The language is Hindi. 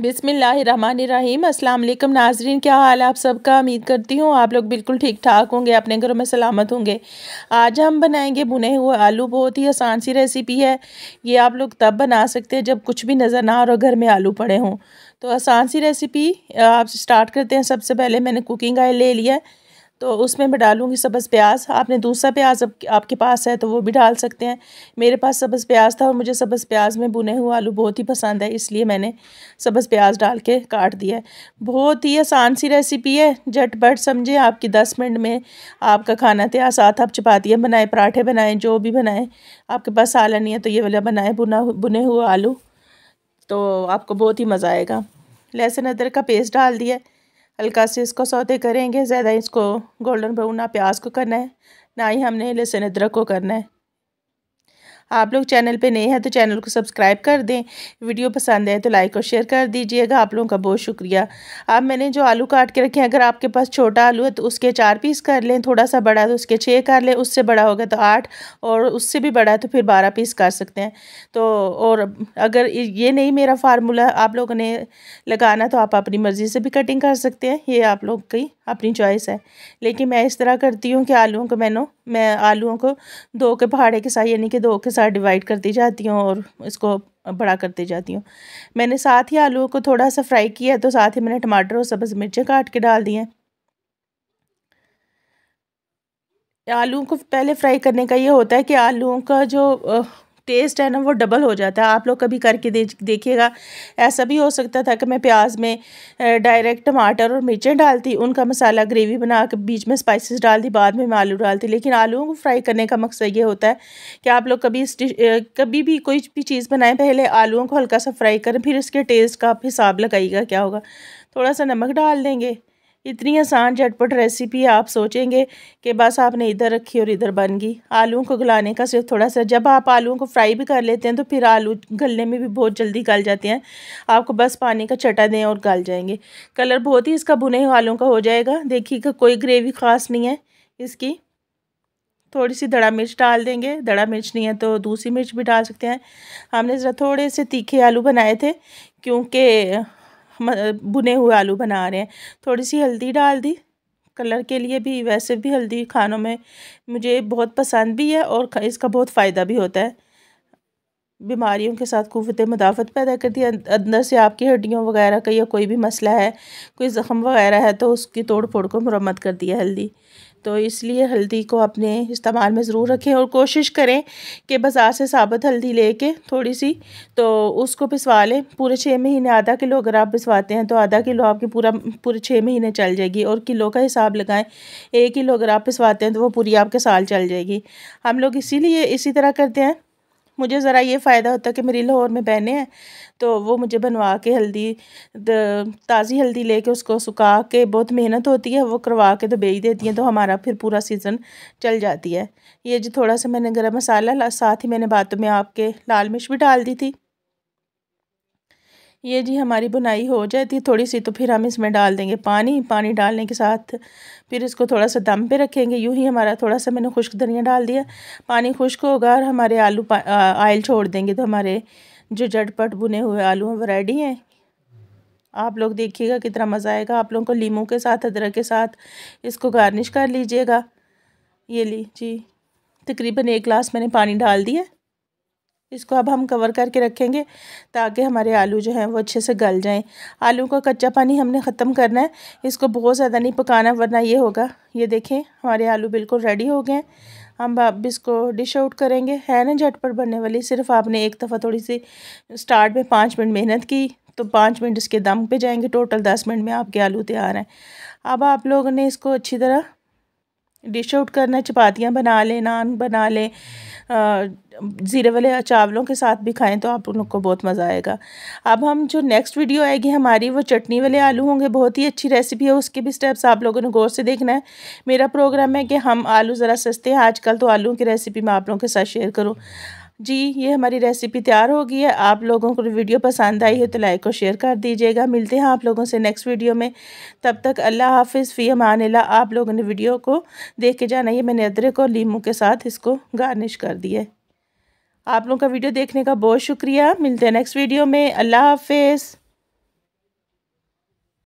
बिसमीम अल्लाम नाजरीन क्या हाल आप सबका उम्मीद करती हूँ आप लोग बिल्कुल ठीक ठाक होंगे अपने घरों में सलामत होंगे आज हम बनाएंगे बुने हुए आलू बहुत ही आसान सी रेसिपी है ये आप लोग तब बना सकते हैं जब कुछ भी नज़र ना आ घर में आलू पड़े हों तो आसान सी रेसिपी आप स्टार्ट करते हैं सबसे पहले मैंने कुकिंग ऑयल ले लिया है तो उसमें मैं डालूँगी सब्ज़ प्याज आपने दूसरा प्याज अब आपके पास है तो वो भी डाल सकते हैं मेरे पास सब्ज़ प्याज था और मुझे सब्ज़ प्याज में बुने हुए आलू बहुत ही पसंद है इसलिए मैंने सब्ज़ प्याज डाल के काट दिया है बहुत ही आसान सी रेसिपी है झटपट समझें आपकी दस मिनट में आपका खाना तैयार साथ आप चपातियाँ बनाएँ पराठे बनाएँ जो भी बनाएँ आपके पास सालन नहीं है तो ये वाला बनाएँ बुना बुने हुए आलू तो आपको बहुत ही मज़ा आएगा लहसुन अदरक का पेस्ट डाल दिया हल्का से इसको सौते करेंगे ज़्यादा इसको गोल्डन ब्राउन ना प्याज को करना है ना ही हमने लहसुन अदरक को करना है आप लोग चैनल पे नए हैं तो चैनल को सब्सक्राइब कर दें वीडियो पसंद आए तो लाइक और शेयर कर दीजिएगा आप लोगों का बहुत शुक्रिया अब मैंने जो आलू काट के रखे हैं अगर आपके पास छोटा आलू है तो उसके चार पीस कर लें थोड़ा सा बड़ा तो उसके छः कर लें उससे बड़ा होगा तो आठ और उससे भी बड़ा है तो फिर बारह पीस कर सकते हैं तो और अगर ये नहीं मेरा फार्मूला आप लोगों ने लगाना तो आप अपनी मर्ज़ी से भी कटिंग कर सकते हैं ये आप लोग की अपनी चॉइस है लेकिन मैं इस तरह करती हूँ कि आलूओं को मैंने मैं आलूओं को दो के पहाड़े के साथ यानी कि दो के साथ डिवाइड करती जाती हूँ और इसको बड़ा करती जाती हूँ मैंने साथ ही आलूओं को थोड़ा सा फ्राई किया तो साथ ही मैंने टमाटर और सब्ज़ मिर्चें काट के डाल दिए आलूओं को पहले फ्राई करने का ये होता है कि आलूओं का जो टेस्ट है ना वो डबल हो जाता है आप लोग कभी करके दे देखिएगा ऐसा भी हो सकता था कि मैं प्याज में डायरेक्ट टमाटर और मिर्चें डालती उनका मसाला ग्रेवी बना के बीच में स्पाइसेस डाल दी बाद में मैं आलू डालती लेकिन आलूओं को फ्राई करने का मकसद ये होता है कि आप लोग कभी इस कभी भी कोई भी चीज़ बनाएं पहले आलूओं को हल्का सा फ्राई करें फिर इसके टेस्ट का आप हिसाब लगाइएगा क्या होगा थोड़ा सा नमक डाल देंगे इतनी आसान झटपट रेसिपी आप सोचेंगे कि बस आपने इधर रखी और इधर बन गई आलूओं को गलाने का सिर्फ थोड़ा सा जब आप आलूओं को फ्राई भी कर लेते हैं तो फिर आलू गलने में भी बहुत जल्दी गल जाते हैं आपको बस पानी का चटा दें और गल जाएंगे कलर बहुत ही इसका बुने हुए आलूओं का हो जाएगा देखिएगा कोई ग्रेवी ख़ास नहीं है इसकी थोड़ी सी दड़ा मिर्च डाल देंगे दड़ा मिर्च नहीं है तो दूसरी मिर्च भी डाल सकते हैं हमने ज़रा थोड़े से तीखे आलू बनाए थे क्योंकि भुने हुए आलू बना रहे हैं थोड़ी सी हल्दी डाल दी कलर के लिए भी वैसे भी हल्दी खानों में मुझे बहुत पसंद भी है और इसका बहुत फ़ायदा भी होता है बीमारियों के साथ कुत मदाफ़त पैदा करती है अं-, अंदर से आपकी हड्डियों वगैरह का या कोई भी मसला है कोई ज़ख़म वगैरह है तो उसकी तोड़ फोड़ को मरम्मत करती है हल्दी तो इसलिए हल्दी को अपने इस्तेमाल में ज़रूर रखें और कोशिश करें कि बाज़ार से साबित हल्दी लेके थोड़ी सी तो उसको पिसवा लें पूरे छः महीने आधा किलो अगर आप पिसवाते हैं तो आधा किलो आपकी पूरा पूरे छः महीने चल जाएगी और किलो का हिसाब लगाएं एक किलो अगर आप पिसवाते हैं तो वो पूरी आपके साल चल जाएगी हम लोग इसीलिए इसी तरह करते हैं मुझे ज़रा ये फ़ायदा होता कि मेरी लाहौर में बहने हैं तो वो मुझे बनवा के हल्दी ताज़ी हल्दी लेके उसको सुखा के बहुत मेहनत होती है वो करवा के तो बेच देती हैं तो हमारा फिर पूरा सीज़न चल जाती है ये जो थोड़ा सा मैंने गर्म मसाला साथ ही मैंने बातों में आपके लाल मिर्च भी डाल दी थी ये जी हमारी बुनाई हो जाती है थोड़ी सी तो फिर हम इसमें डाल देंगे पानी पानी डालने के साथ फिर इसको थोड़ा सा दम पे रखेंगे यूँ ही हमारा थोड़ा सा मैंने खुश्क धनिया डाल दिया पानी खुश्क होगा और हमारे आलू आयल छोड़ देंगे तो हमारे जो झटपट बुने हुए आलू हैं वो रेडी हैं आप लोग देखिएगा कितना मज़ा आएगा आप लोगों को लीमू के साथ अदरक के साथ इसको गार्निश कर लीजिएगा ये ली जी तकरीबन एक ग्लास मैंने पानी डाल दिया इसको अब हम कवर करके रखेंगे ताकि हमारे आलू जो हैं वो अच्छे से गल जाएं आलू का कच्चा पानी हमने ख़त्म करना है इसको बहुत ज़्यादा नहीं पकाना वरना ये होगा ये देखें हमारे आलू बिल्कुल रेडी हो गए हम अब इसको डिश आउट करेंगे है ना झटपट बनने वाली सिर्फ आपने एक दफ़ा थोड़ी सी स्टार्ट में पाँच मिनट मेहनत की तो पाँच मिनट इसके दम पे जाएंगे टोटल दस मिनट में आपके आलू तैयार हैं अब आप लोगों ने इसको अच्छी तरह डिश आउट करना चपातियाँ बना लें नान बना लें ज़ीरे वाले चावलों के साथ भी खाएं तो आप लोगों लोग को बहुत मज़ा आएगा अब हम जो नेक्स्ट वीडियो आएगी हमारी वो चटनी वाले आलू होंगे बहुत ही अच्छी रेसिपी है उसके भी स्टेप्स आप लोगों ने गौर से देखना है मेरा प्रोग्राम है कि हम आलू ज़रा सस्ते हैं आजकल तो आलू की रेसिपी मैं आप लोगों के साथ शेयर करूँ जी ये हमारी रेसिपी तैयार हो गई है आप लोगों को वीडियो पसंद आई है तो लाइक और शेयर कर दीजिएगा मिलते हैं आप लोगों से नेक्स्ट वीडियो में तब तक अल्लाह हाफिज़ फ़ी मानला आप लोगों ने वीडियो को देख के जाना ये मैंने अदरक और लीमू के साथ इसको गार्निश कर दिया आप लोगों का वीडियो देखने का बहुत शुक्रिया मिलते हैं नेक्स्ट वीडियो में अल्लाह हाफिज़